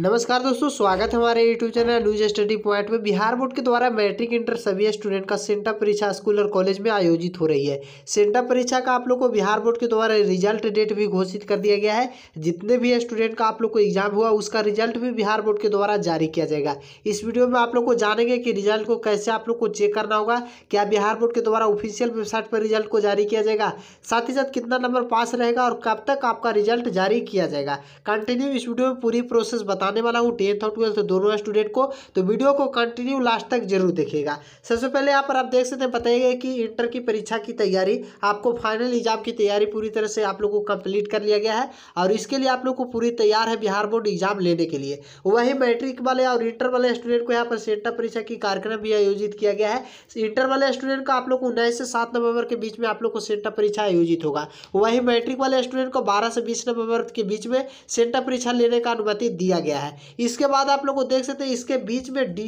नमस्कार दोस्तों स्वागत है हमारे YouTube channel news study point में बिहार बोर्ड के द्वारा मैट्रिक इंटर सभी स्टूडेंट का सेंटर परीक्षा स्कूल और कॉलेज में आयोजित हो रही है सेंटर परीक्षा का आप लोग को बिहार बोर्ड के द्वारा रिजल्ट डेट भी घोषित कर दिया गया है जितने भी स्टूडेंट का आप लोग को एग्जाम हुआ उसका रिजल्ट भी बिहार बोर्ड के द्वारा जारी किया जाएगा इस वीडियो में आप लोग को जानेंगे कि रिजल्ट को कैसे आप लोग को चेक करना होगा क्या बिहार बोर्ड के द्वारा ऑफिशियल वेबसाइट पर रिजल्ट को जारी किया जाएगा साथ ही साथ कितना नंबर पास रहेगा और कब तक आपका रिजल्ट जारी किया जाएगा कंटिन्यू इस वीडियो में पूरी प्रोसेस बता बताने वाला हूँ टेंथ और ट्वेल्थ दोनों स्टूडेंट को तो वीडियो को कंटिन्यू लास्ट तक जरूर देखिएगा सबसे पहले यहाँ पर आप देख सकते हैं बताइए कि इंटर की परीक्षा की तैयारी आपको फाइनल एग्जाम की तैयारी पूरी तरह से आप लोग को कंप्लीट कर लिया गया है और इसके लिए आप लोग को पूरी तैयार है बिहार बोर्ड एग्जाम लेने के लिए वही मैट्रिक वाले और इंटर वाले स्टूडेंट को यहाँ पर सेंटर परीक्षा की कार्यक्रम भी आयोजित किया गया है इंटर वाले स्टूडेंट को आप लोग को उन्नीस से सात नवंबर के बीच में आप लोग को सेंटर परीक्षा आयोजित होगा वही मैट्रिक वाले स्टूडेंट को बारह से बीस नवंबर के बीच में सेंटर परीक्षा लेने का अनुमति दिया गया गया है इसके बाद आप लोग देख सकते हैं इसके बीच में डी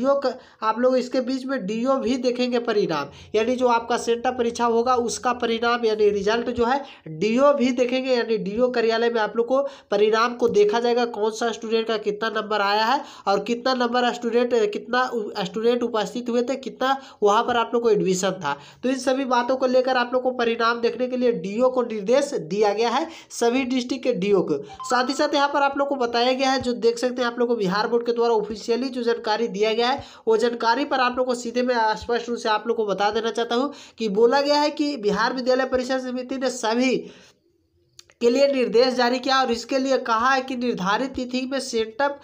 आप लोग इसके बीच में डी भी देखेंगे परिणाम यानी जो आपका सेंटर परीक्षा होगा उसका परिणाम यानी रिजल्ट जो है डी भी देखेंगे यानी डी कार्यालय में आप लोग को परिणाम को देखा जाएगा कौन सा स्टूडेंट का कितना नंबर आया है और कितना नंबर स्टूडेंट कितना स्टूडेंट उपस्थित हुए थे कितना वहाँ पर आप लोग को एडमिशन था तो इन सभी बातों को लेकर आप लोग को परिणाम देखने के लिए डीओ को निर्देश दिया गया है सभी डिस्ट्रिक्ट के डीओ को साथ ही साथ यहाँ पर आप लोग को बताया गया है जो देख सकते सकते हैं आप लोग को बिहार बोर्ड के द्वारा ऑफिशियली जो जानकारी दिया गया है वो जानकारी पर आप लोग को सीधे मैं स्पष्ट रूप से आप लोग को बता देना चाहता हूँ कि बोला गया है कि बिहार विद्यालय परिषद समिति ने सभी के लिए निर्देश जारी किया और इसके लिए कहा है कि निर्धारित तिथि में सेटअप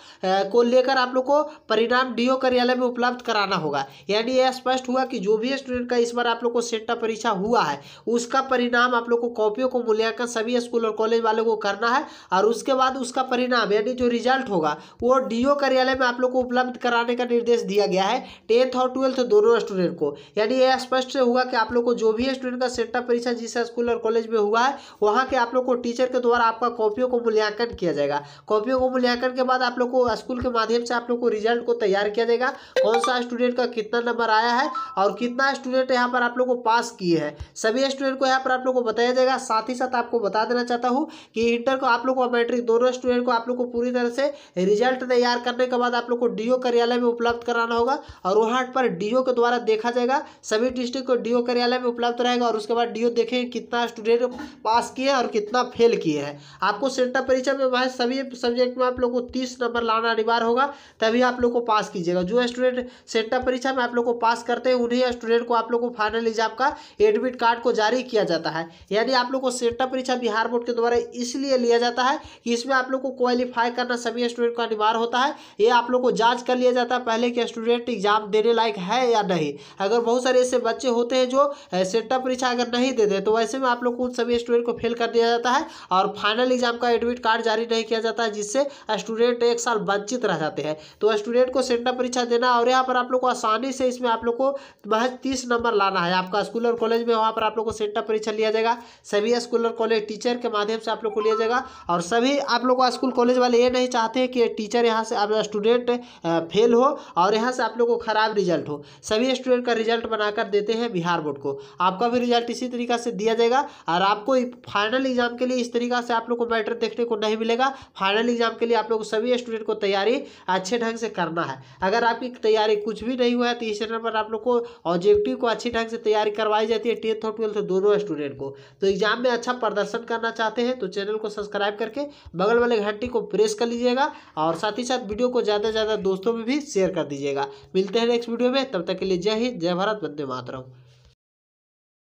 को लेकर आप लोग को परिणाम डीओ कार्यालय में उपलब्ध कराना होगा यानी यह स्पष्ट हुआ कि जो भी स्टूडेंट का इस बार आप लोग को सेटअप परीक्षा हुआ है उसका परिणाम आप लोग को कॉपियों को मूल्यांकन सभी स्कूल और कॉलेज वालों को करना है और उसके बाद उसका परिणाम यानी जो रिजल्ट होगा वो डी कार्यालय में आप लोग को उपलब्ध कराने का निर्देश दिया गया है टेंथ और ट्वेल्थ दोनों स्टूडेंट को यानी यह स्पष्ट हुआ कि आप लोग को जो भी स्टूडेंट का सेटअप परीक्षा जिस स्कूल और कॉलेज में हुआ है वहाँ के आप लोग को टीचर के द्वारा आपका कॉपियों को मूल्यांकन किया जाएगा कॉपियों को मूल्यांकन के बाद आप लोग को स्कूल के माध्यम से आप लोग को रिजल्ट को तैयार किया जाएगा कौन सा स्टूडेंट का कितना नंबर आया है और कितना स्टूडेंट यहाँ पर आप लोग को पास किए हैं सभी स्टूडेंट को यहाँ पर आप लोग को बताया जाएगा साथ ही साथ आपको बता देना चाहता हूँ कि इंटर को आप लोग को मैट्रिक दोनों स्टूडेंट को आप लोग को पूरी तरह से रिजल्ट तैयार करने के बाद आप लोग को डी कार्यालय में उपलब्ध कराना होगा और वहाँ पर डी के द्वारा देखा जाएगा सभी डिस्ट्रिक्ट को डी कार्यालय में उपलब्ध रहेगा और उसके बाद डी देखेंगे कितना स्टूडेंट पास किए और कितना फेल किए हैं आपको सेंटर परीक्षा में भाई सभी सब्जेक्ट में आप लोग को तीस नंबर लाना अनिवार्य होगा तभी आप लोग को पास कीजिएगा जो स्टूडेंट सेंटर परीक्षा में आप लोग को पास करते हैं उन्हीं स्टूडेंट को आप लोग को फाइनल एग्जाम का एडमिट कार्ड को जारी किया जाता है यानी आप लोग को सेंटर परीक्षा बिहार बोर्ड के द्वारा इसलिए लिया जाता है कि इसमें आप लोग को क्वालिफाई करना सभी स्टूडेंट का अनिवार्य होता है ये आप लोग को जाँच कर लिया जाता है पहले कि स्टूडेंट एग्जाम देने लायक है या नहीं अगर बहुत सारे ऐसे बच्चे होते हैं जो सेंटर परीक्षा अगर नहीं देते तो वैसे में आप लोग को उन सभी स्टूडेंट को फेल कर दिया जाता है और फाइनल एग्जाम का एडमिट कार्ड जारी नहीं किया जाता है जिससे स्टूडेंट एक साल वंचित रह जाते हैं तो स्टूडेंट को सेंटर परीक्षा देना और यहाँ पर आप लोग को आसानी से इसमें आप लोग को महज तीस नंबर लाना है आपका स्कूल और कॉलेज में वहाँ पर आप लोग को सेंटर परीक्षा लिया जाएगा सभी स्कूल और कॉलेज टीचर के माध्यम से आप लोग को लिया जाएगा और सभी आप लोग को स्कूल कॉलेज वाले ये नहीं चाहते कि टीचर यहाँ से आप स्टूडेंट फेल हो और यहाँ से आप लोग को खराब रिजल्ट हो सभी स्टूडेंट का रिजल्ट बनाकर देते हैं बिहार बोर्ड को आपका भी रिजल्ट इसी तरीका से दिया जाएगा और आपको फाइनल एग्जाम के लिए लिए इस तरीका से आप लोग को मैटर देखने को नहीं मिलेगा फाइनल एग्जाम के लिए आप लोग सभी स्टूडेंट को तैयारी अच्छे ढंग से करना है अगर आपकी तैयारी कुछ भी नहीं हुआ है तो इस चैनल पर आप लोग को ऑब्जेक्टिव को अच्छी ढंग से तैयारी करवाई जाती है टेंथ और ट्वेल्थ दोनों स्टूडेंट को तो एग्जाम में अच्छा प्रदर्शन करना चाहते हैं तो चैनल को सब्सक्राइब करके बगल वाले घंटी को प्रेस कर लीजिएगा और साथ ही साथ वीडियो को ज़्यादा से ज़्यादा दोस्तों में भी शेयर कर दीजिएगा मिलते हैं नेक्स्ट वीडियो में तब तक के लिए जय हिंद जय भारत वंदे मातरम